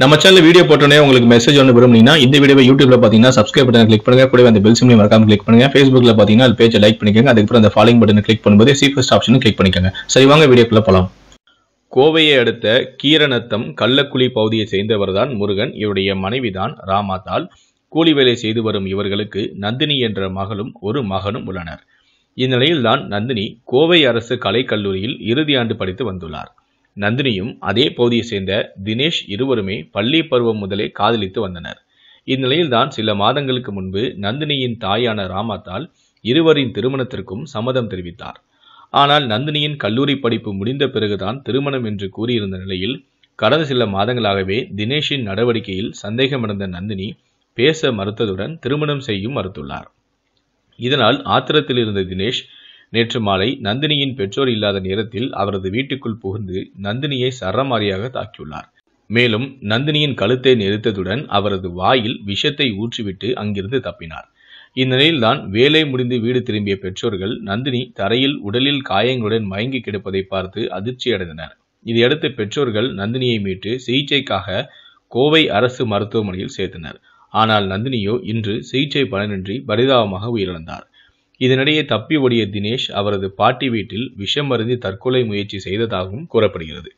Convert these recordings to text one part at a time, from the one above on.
நம்ம channel video போட்டோன்னே உங்களுக்கு மெசேஜ் ஒன்று விரும்புனீங்கன்னா இந்த வீடியோ யூடியூப்ல பார்த்தீங்கன்னா சப்ஸ்கிரைப் பட்டன் கிளிக் பண்ணுங்க கூட அந்த பெல் சிம்லையும் மறக்காம கிளிக் பண்ணுங்க ஃபேஸ்புக்ல பார்த்தீங்கன்னா அது பேஜை லைக் பண்ணிக்கோங்க அதுக்கப்புறம் அந்த ஃபாலோயிங் பட்டன் கிளிக் பண்ணும்போது ஃபஸ்ட் ஆப்ஷனும் கிளிக் பண்ணிக்கோங்க சரி வாங்க வீடியோக்குள்ள போகலாம் கோவையை அடுத்த கீரநத்தம் கள்ளக்குழி பகுதியை சேர்ந்தவர் தான் முருகன் இவருடைய மனைவிதான் ராமாத்தால் கூலி வேலை செய்து வரும் இவர்களுக்கு நந்தினி என்ற மகளும் ஒரு மகனும் உள்ளனர் இந்நிலையில்தான் நந்தினி கோவை அரசு கலைக்கல்லூரியில் இறுதி ஆண்டு படித்து வந்துள்ளார் நந்தினியும் அதே பகுதியை சேர்ந்த தினேஷ் இருவருமே பள்ளி பருவம் முதலே காதலித்து வந்தனர் இந்நிலையில்தான் சில மாதங்களுக்கு முன்பு நந்தினியின் தாயான ராமாத்தால் இருவரின் திருமணத்திற்கும் சம்மதம் தெரிவித்தார் ஆனால் நந்தினியின் கல்லூரி படிப்பு முடிந்த பிறகுதான் திருமணம் என்று கூறியிருந்த நிலையில் கடந்த சில மாதங்களாகவே தினேஷின் நடவடிக்கையில் சந்தேகமடைந்த நந்தினி பேச மறுத்ததுடன் திருமணம் செய்யும் மறுத்துள்ளார் இதனால் ஆத்திரத்தில் இருந்த தினேஷ் நேற்று மாலை நந்தினியின் பெற்றோர் இல்லாத நேரத்தில் அவரது வீட்டுக்குள் புகுந்து நந்தினியை சரமாரியாக தாக்கியுள்ளார் மேலும் நந்தினியின் கழுத்தை நெருத்ததுடன் அவரது வாயில் விஷத்தை ஊற்றிவிட்டு அங்கிருந்து தப்பினார் இந்நிலையில்தான் வேலை முடிந்து வீடு திரும்பிய பெற்றோர்கள் நந்தினி தரையில் உடலில் காயங்களுடன் மயங்கி கிடப்பதை பார்த்து அதிர்ச்சியடைந்தனர் இதையடுத்து பெற்றோர்கள் நந்தினியை மீட்டு சிகிச்சைக்காக கோவை அரசு மருத்துவமனையில் சேர்த்தனர் ஆனால் நந்தினியோ இன்று சிகிச்சை பலனின்றி பரிதாபமாக உயிரிழந்தார் இதனிடையே தப்பி ஓடிய தினேஷ் அவரது பாட்டி வீட்டில் விஷம் அருந்தி தற்கொலை முயற்சி செய்ததாகவும் கூறப்படுகிறது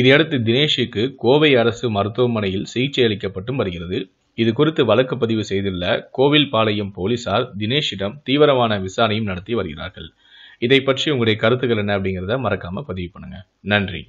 இதையடுத்து தினேஷுக்கு கோவை அரசு மருத்துவமனையில் சிகிச்சை அளிக்கப்பட்டும் வருகிறது இது குறித்து வழக்கு பதிவு செய்துள்ள கோவில்பாளையம் போலீசார் தினேஷிடம் தீவிரமான விசாரணையும் நடத்தி வருகிறார்கள் இதை பற்றி உங்களுடைய கருத்துக்கள் என்ன அப்படிங்கிறத மறக்காம பதிவு பண்ணுங்க நன்றி